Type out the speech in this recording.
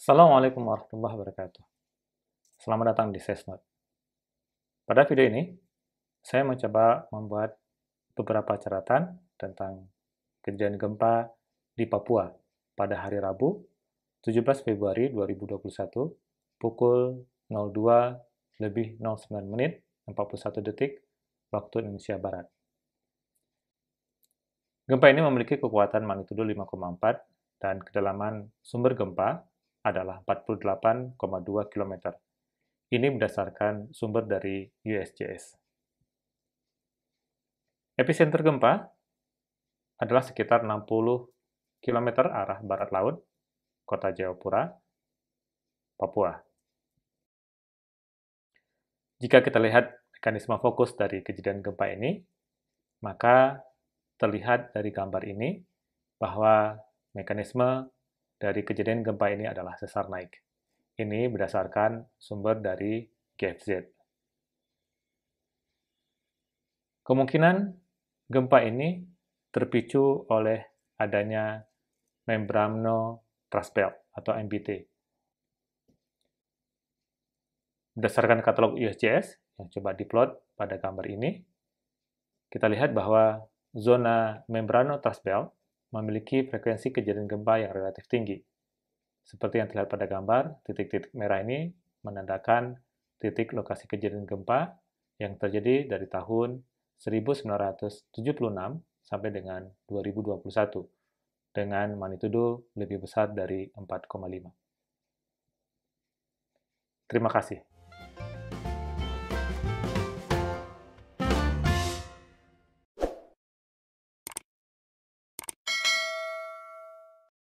Assalamualaikum warahmatullahi wabarakatuh. Selamat datang di SESNOT. Pada video ini, saya mencoba membuat beberapa catatan tentang kejadian gempa di Papua pada hari Rabu, 17 Februari 2021, pukul 02 lebih 09 menit 41 detik waktu Indonesia Barat. Gempa ini memiliki kekuatan magnitudo 5,4 dan kedalaman sumber gempa adalah 48,2 km. Ini berdasarkan sumber dari USGS. Epicenter gempa adalah sekitar 60 km arah barat laut, kota Jayapura, Papua. Jika kita lihat mekanisme fokus dari kejadian gempa ini, maka terlihat dari gambar ini bahwa mekanisme dari kejadian gempa ini adalah sesar naik. Ini berdasarkan sumber dari GFZ. Kemungkinan gempa ini terpicu oleh adanya membranno traspel atau MBT. Berdasarkan katalog USGS yang coba diplot pada gambar ini, kita lihat bahwa zona membrano traspel memiliki frekuensi kejadian gempa yang relatif tinggi. Seperti yang terlihat pada gambar, titik-titik merah ini menandakan titik lokasi kejadian gempa yang terjadi dari tahun 1976 sampai dengan 2021 dengan magnitudo lebih besar dari 4,5. Terima kasih.